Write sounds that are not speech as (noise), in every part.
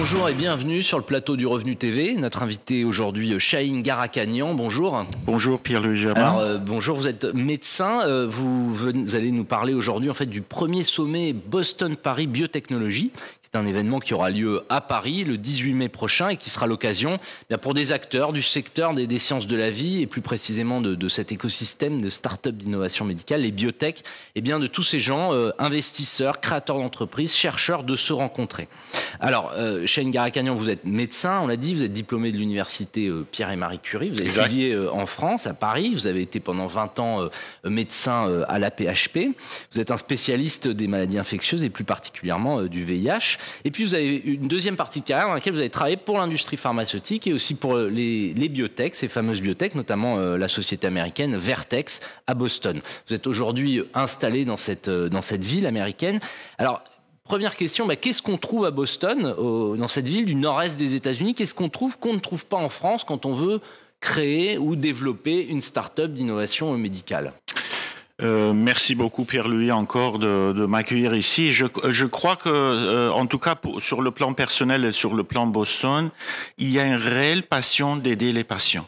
Bonjour et bienvenue sur le plateau du Revenu TV. Notre invité aujourd'hui, euh, Shahin Garakanian. Bonjour. Bonjour Pierre-Louis Germain. Euh, bonjour, vous êtes médecin. Euh, vous, allez nous parler aujourd'hui en fait du premier sommet Boston-Paris Biotechnologie c'est un événement qui aura lieu à Paris le 18 mai prochain et qui sera l'occasion eh pour des acteurs du secteur des, sciences de la vie et plus précisément de, cet écosystème de start-up d'innovation médicale, les biotech, et eh bien de tous ces gens, euh, investisseurs, créateurs d'entreprises, chercheurs, de se rencontrer. Alors, euh, Shane Garakanian, vous êtes médecin, on l'a dit, vous êtes diplômé de l'université euh, Pierre et Marie Curie, vous avez étudié euh, en France, à Paris, vous avez été pendant 20 ans médecin à la PHP, vous êtes un spécialiste des maladies infectieuses et plus particulièrement du VIH. Et puis vous avez une deuxième partie de carrière dans laquelle vous avez travaillé pour l'industrie pharmaceutique et aussi pour euh, les, les biotech, ces fameuses biotech, notamment euh, la société américaine Vertex à Boston. Vous êtes aujourd'hui euh, installé dans cette, ville américaine. Alors, Première question, bah, qu'est-ce qu'on trouve à Boston, dans cette ville du nord-est des États-Unis Qu'est-ce qu'on trouve qu'on ne trouve pas en France quand on veut créer ou développer une start-up d'innovation médicale euh, merci beaucoup Pierre-Louis encore de, m'accueillir ici. Je, crois que, euh, en tout cas sur le plan personnel et sur le plan Boston, il y a une réelle passion d'aider les patients.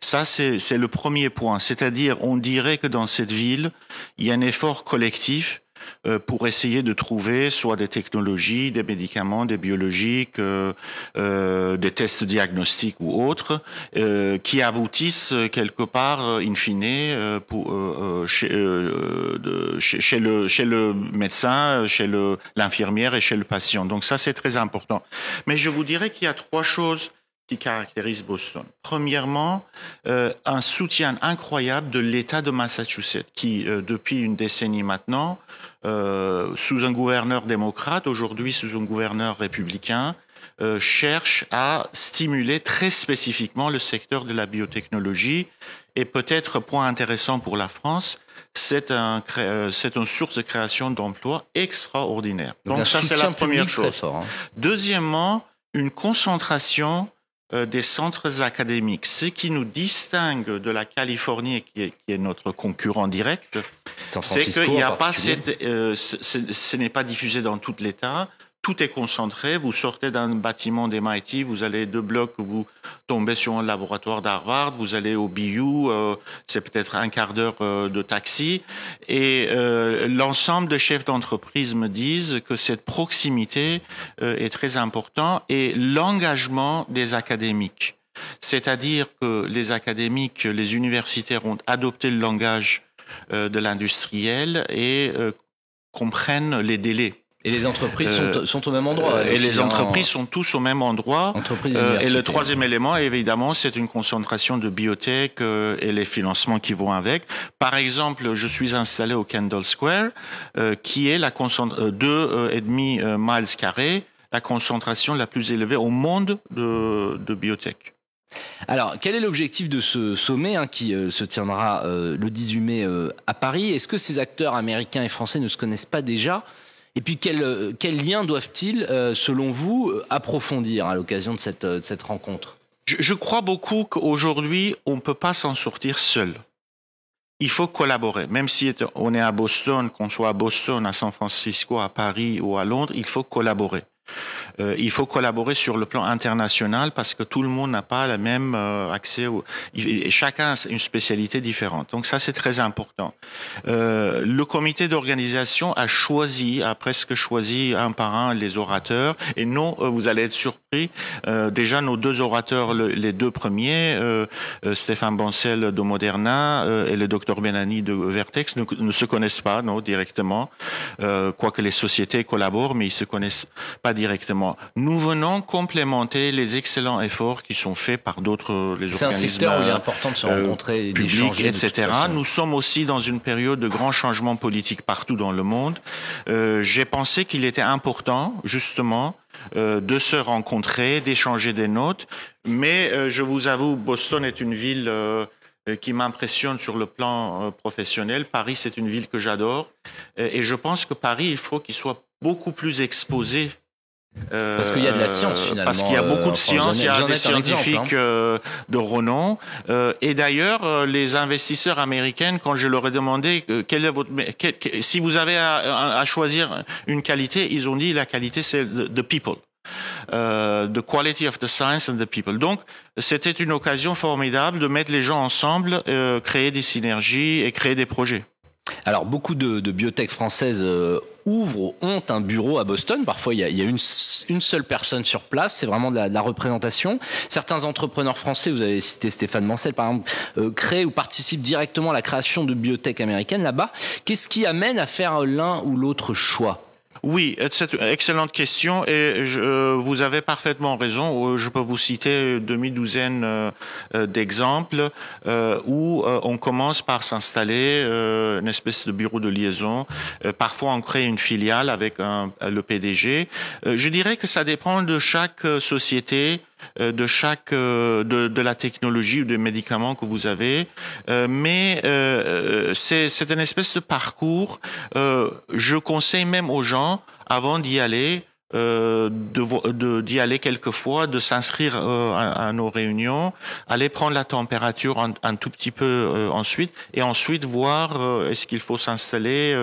Ça, c'est le premier point. C'est-à-dire, on dirait que dans cette ville, il y a un effort collectif euh, pour essayer de trouver soit des technologies, des médicaments, des biologiques, euh, euh, des tests diagnostiques ou autres, qui aboutissent quelque part, in fine, pour, chez, de, chez, le, chez le médecin, chez l'infirmière et chez le patient. Donc ça, c'est très important. Mais je vous dirais qu'il y a trois choses qui caractérise Boston. Premièrement, euh, un soutien incroyable de l'État de Massachusetts, qui, euh, depuis une décennie maintenant, euh, sous un gouverneur démocrate, aujourd'hui sous un gouverneur républicain, cherche à stimuler très spécifiquement le secteur de la biotechnologie. Et peut-être, point intéressant pour la France, c'est un, c'est une source de création d'emplois extraordinaire. Donc, ça, c'est la première chose. Hein. Deuxièmement, une concentration euh, des centres académiques. Ce qui nous distingue de la Californie, qui est, notre concurrent direct, c'est qu'il n'y a pas cette, euh, ce n'est pas diffusé dans tout l'État tout est concentré. Vous sortez d'un bâtiment des MIT, vous allez deux blocs, vous tombez sur un laboratoire d'Harvard, vous allez au BU, euh, c'est peut-être un quart d'heure euh, de taxi. Et euh, l'ensemble de chefs d'entreprise me disent que cette proximité est très importante et l'engagement des académiques. C'est-à-dire que les académiques, les universitaires ont adopté le langage de l'industriel et comprennent les délais et les entreprises sont, au même endroit. Euh, et les hein. entreprises sont tous au même endroit. Euh, et le troisième élément, évidemment, c'est une concentration de biotech euh, et les financements qui vont avec. Par exemple, je suis installé au Kendall Square, qui est la deux et demi miles carrés, la concentration la plus élevée au monde de, biotech. Alors, quel est l'objectif de ce sommet hein, qui se tiendra le 18 mai à Paris Est-ce que ces acteurs américains et français ne se connaissent pas déjà et puis, quels euh, liens doivent-ils, euh, selon vous, euh, approfondir à l'occasion de cette, cette rencontre je, je, crois beaucoup qu'aujourd'hui, on ne peut pas s'en sortir seul. Il faut collaborer. Même si on est à Boston, qu'on soit à Boston, à San Francisco, à Paris ou à Londres, il faut collaborer. Euh, il faut collaborer sur le plan international parce que tout le monde n'a pas le même euh, accès. chacun a une spécialité différente. Donc ça, c'est très important. Euh, le comité d'organisation a choisi, a presque choisi un par un les orateurs. Et non, vous allez être surpris, déjà nos deux orateurs, les deux premiers, Stéphane Bancel de Moderna et le docteur Benani de Vertex, ne, se connaissent pas non, directement, quoique les sociétés collaborent, mais ils se connaissent pas directement directement. Nous venons complémenter les excellents efforts qui sont faits par d'autres les C'est un secteur où il est euh, important de se rencontrer, et euh, d'échanger, etc. Nous sommes aussi dans une période de grands changements politiques partout dans le monde. Euh, j'ai pensé qu'il était important, justement, de se rencontrer, d'échanger des notes. Mais je vous avoue, Boston est une ville qui m'impressionne sur le plan professionnel. Paris, c'est une ville que j'adore. Et je pense que Paris, il faut qu'il soit beaucoup plus exposé euh, parce qu'il y a de la science finalement. Parce qu'il y a beaucoup de euh, science, il y a, des scientifiques hein. euh, de renom. et d'ailleurs, les investisseurs américains, quand je leur ai demandé quelle est votre, si vous avez à, choisir une qualité, ils ont dit la qualité c'est the people. the quality of the science and the people. Donc, c'était une occasion formidable de mettre les gens ensemble, créer des synergies et créer des projets. Alors beaucoup de, de biotech françaises euh, ouvrent ont un bureau à Boston. Parfois, il y a, une, seule personne sur place. C'est vraiment de la, représentation. Certains entrepreneurs français, vous avez cité Stéphane Mancel par exemple, euh, créent ou participent directement à la création de biotech américaines là-bas. Qu'est-ce qui amène à faire l'un ou l'autre choix oui, c'est excellente question et je, euh, vous avez parfaitement raison. Euh, je peux vous citer demi-douzaine euh, d'exemples où on commence par s'installer une espèce de bureau de liaison. Parfois, on crée une filiale avec le PDG. Je dirais que ça dépend de chaque société euh, de chaque euh, de, la technologie ou des médicaments que vous avez, euh, mais c'est une espèce de parcours. je conseille même aux gens avant d'y aller euh, d'y aller quelquefois, de s'inscrire euh, à, nos réunions, aller prendre la température un, tout petit peu euh, ensuite, et ensuite voir euh, est-ce qu'il faut s'installer.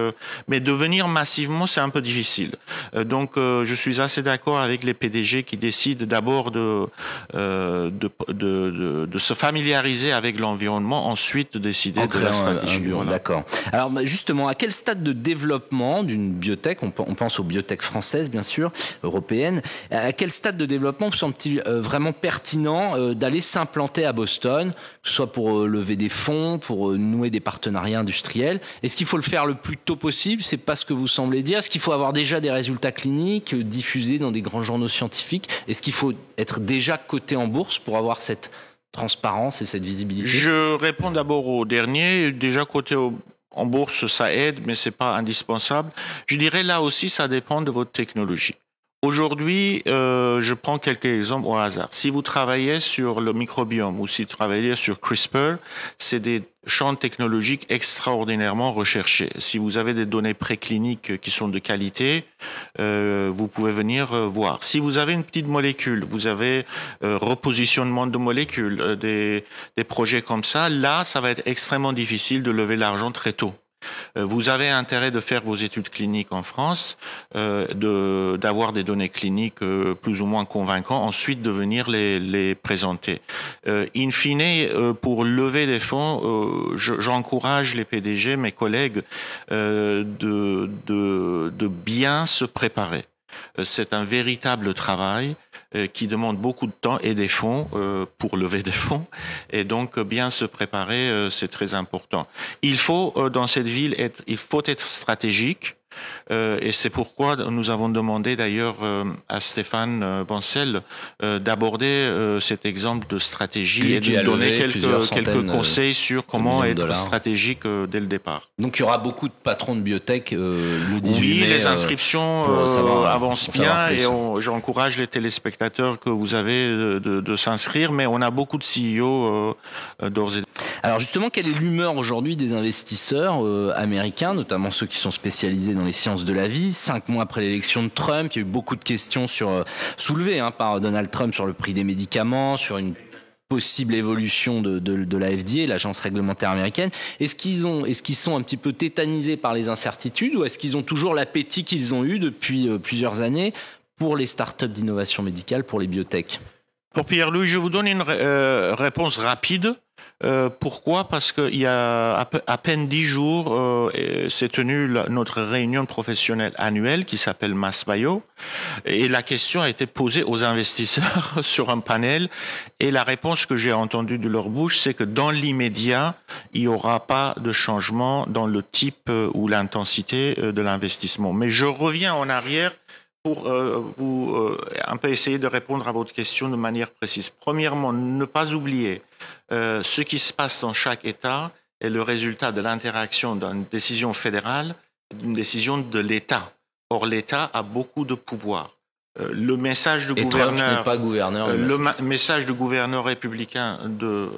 mais de venir massivement, c'est un peu difficile. donc, je suis assez d'accord avec les PDG qui décident d'abord de, de, de, de, de, se familiariser avec l'environnement, ensuite de décider de la stratégie. D'accord. Alors, bah, justement, à quel stade de développement d'une biotech on, on pense aux biotech françaises, bien sûr européenne. À quel stade de développement vous semble-t-il euh, vraiment pertinent euh, d'aller s'implanter à Boston, que ce soit pour euh, lever des fonds, pour nouer des partenariats industriels Est-ce qu'il faut le faire le plus tôt possible C'est pas ce que vous semblez dire. Est-ce qu'il faut avoir déjà des résultats cliniques diffusés dans des grands journaux scientifiques Est-ce qu'il faut être déjà coté en bourse pour avoir cette transparence et cette visibilité Je réponds d'abord au dernier. Déjà coté en bourse, ça aide, mais c'est pas indispensable. Je dirais là aussi, ça dépend de votre technologie. Aujourd'hui, euh, je prends quelques exemples au hasard. Si vous travaillez sur le microbiome ou si vous travaillez sur CRISPR, c'est des champs technologiques extraordinairement recherchés. Si vous avez des données précliniques qui sont de qualité, euh, vous pouvez venir euh, voir. Si vous avez une petite molécule, vous avez repositionnement de molécules, des projets comme ça, là, ça va être extrêmement difficile de lever l'argent très tôt. Euh, vous avez intérêt de faire vos études cliniques en France, euh, d'avoir des données cliniques euh, plus ou moins convaincantes, ensuite de venir les, présenter. in fine, pour lever des fonds, j'encourage les PDG, mes collègues, de, de bien se préparer. Euh, c'est un véritable travail euh, qui demande beaucoup de temps et des fonds euh, pour lever des fonds. Et donc, bien se préparer, c'est très important. Il faut, dans cette ville, être, il faut être stratégique. Euh, et c'est pourquoi nous avons demandé d'ailleurs euh, à Stéphane euh, Bancel d'aborder cet exemple de stratégie et de donner quelques, quelques conseils sur comment être stratégique dès le départ. Donc il y aura beaucoup de patrons de biotech le 18 Oui, les inscriptions avancent bien et j'encourage les téléspectateurs que vous avez de, s'inscrire, mais on a beaucoup de CEO d'ores et déjà. Alors justement, quelle est l'humeur aujourd'hui des investisseurs américains, notamment ceux qui sont spécialisés dans dans les sciences de la vie. Cinq mois après l'élection de Trump, il y a eu beaucoup de questions sur, euh, soulevées hein, par Donald Trump sur le prix des médicaments, sur une possible évolution de, de, de l'agence réglementaire américaine. Est-ce qu'ils ont, est-ce qu'ils sont un petit peu tétanisés par les incertitudes ou est-ce qu'ils ont toujours l'appétit qu'ils ont eu depuis euh, plusieurs années pour les startups d'innovation médicale, pour les biotech Pour Pierre-Louis, je vous donne une euh, réponse rapide euh, pourquoi Parce qu'il y a à peine dix jours, c'est euh, s'est tenue notre réunion professionnelle annuelle qui s'appelle MassBio et la question a été posée aux investisseurs (laughs) sur un panel, et la réponse que j'ai entendue de leur bouche, c'est que dans l'immédiat, il n'y aura pas de changement dans le type euh, ou l'intensité de l'investissement. Mais je reviens en arrière pour euh, vous, euh, un peu essayer de répondre à votre question de manière précise. Premièrement, ne pas oublier euh, ce qui se passe dans chaque État est le résultat de l'interaction d'une décision fédérale d'une décision de l'État. Or, l'État a beaucoup de pouvoir. Le message du et gouverneur, pas gouverneur le message du gouverneur républicain de,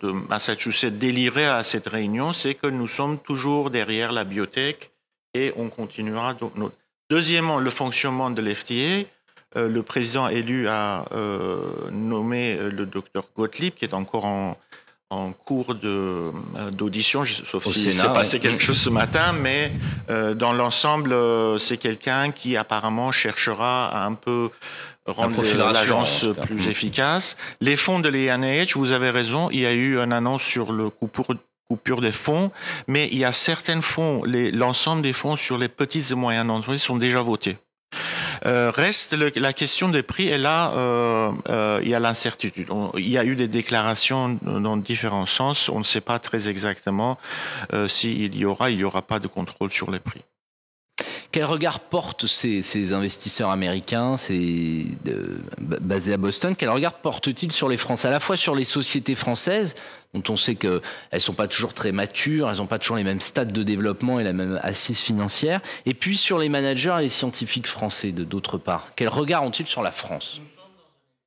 de Massachusetts délivré à cette réunion, c'est que nous sommes toujours derrière la biotech et on continuera. notre... Deuxièmement, le fonctionnement de l'FTA. Euh, le président élu a euh, nommé euh, le docteur Gottlieb, qui est encore en, en cours d'audition, sauf s'est passé quelque chose ce matin, mais dans l'ensemble, c'est quelqu'un qui apparemment cherchera à un peu rendre l'agence plus mm. efficace. Les fonds de l'INH, vous avez raison, il y a eu une annonce sur le coût pour, coupure des fonds, mais il y a certains fonds, l'ensemble des fonds sur les petites et moyennes entreprises sont déjà votés. Euh, reste la question des prix et là euh, euh, il y a l'incertitude. Il y a eu des déclarations dans différents sens. On ne sait pas très exactement s'il y aura, il n'y aura pas de contrôle sur les prix. Quel regard portent ces, investisseurs américains basés à Boston Quel regard portent-ils sur les Français À la fois sur les sociétés françaises, dont on sait qu'elles ne sont pas toujours très matures, elles n'ont pas toujours les mêmes stades de développement et la même assise financière, et puis sur les managers et les scientifiques français, de d'autre part. Quel regard ont-ils sur la France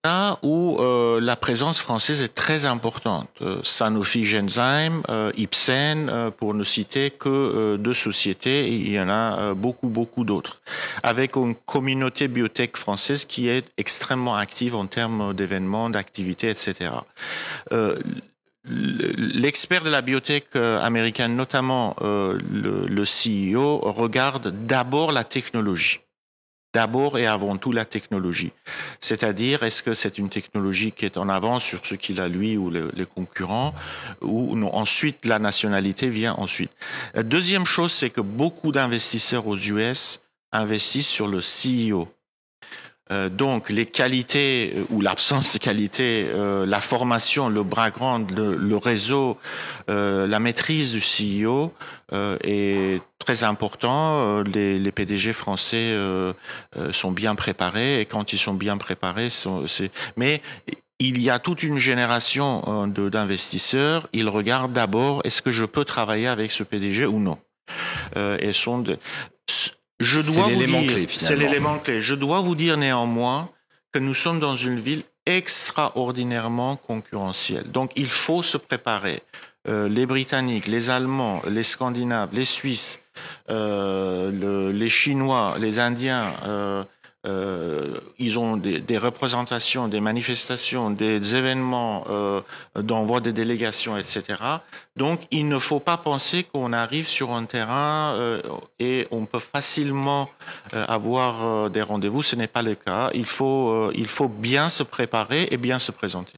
là où euh, la présence française est très importante. Euh, Sanofi Genzyme, euh, Ipsen, pour ne citer que deux sociétés, il y en a beaucoup, beaucoup d'autres. Avec une communauté biotech française qui est extrêmement active en termes d'événements, d'activités, etc. L'expert de la biotech américaine, notamment le, le CEO, regarde d'abord la technologie d'abord et avant tout la technologie. C'est-à-dire, est-ce que c'est une technologie qui est en avance sur ce qu'il a lui ou les concurrents, ou non. ensuite la nationalité vient ensuite. Euh, deuxième chose, c'est que beaucoup d'investisseurs aux US investissent sur le CEO, euh, donc les qualités euh, ou l'absence de qualités, euh, la formation, le bras le, le réseau, la maîtrise du CEO est très important. Les, PDG français sont bien préparés et quand ils sont bien préparés, mais il y a toute une génération d'investisseurs. Ils regardent d'abord est-ce que je peux travailler avec ce PDG ou non. et sont je dois vous dire, c'est l'élément Je dois vous dire néanmoins que nous sommes dans une ville extraordinairement concurrentielle. Donc il faut se préparer. Euh, les Britanniques, les Allemands, les Scandinaves, les Suisses, euh, les Chinois, les Indiens. Euh, euh, ils ont des, des, représentations, des manifestations, des événements euh, d'envoi des délégations, etc. Donc, il ne faut pas penser qu'on arrive sur un terrain euh, et on peut facilement euh, avoir euh, des rendez-vous. Ce n'est pas le cas. Il faut, il faut bien se préparer et bien se présenter.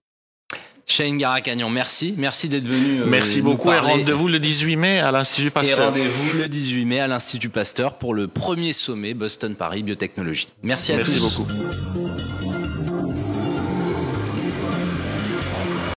Shane Garacagnon, merci. Merci d'être venu. Euh, merci beaucoup et rendez-vous le 18 mai à l'Institut Pasteur. Et rendez-vous le 18 mai à l'Institut Pasteur pour le premier sommet Boston-Paris Biotechnologie. Merci à tous. Merci beaucoup.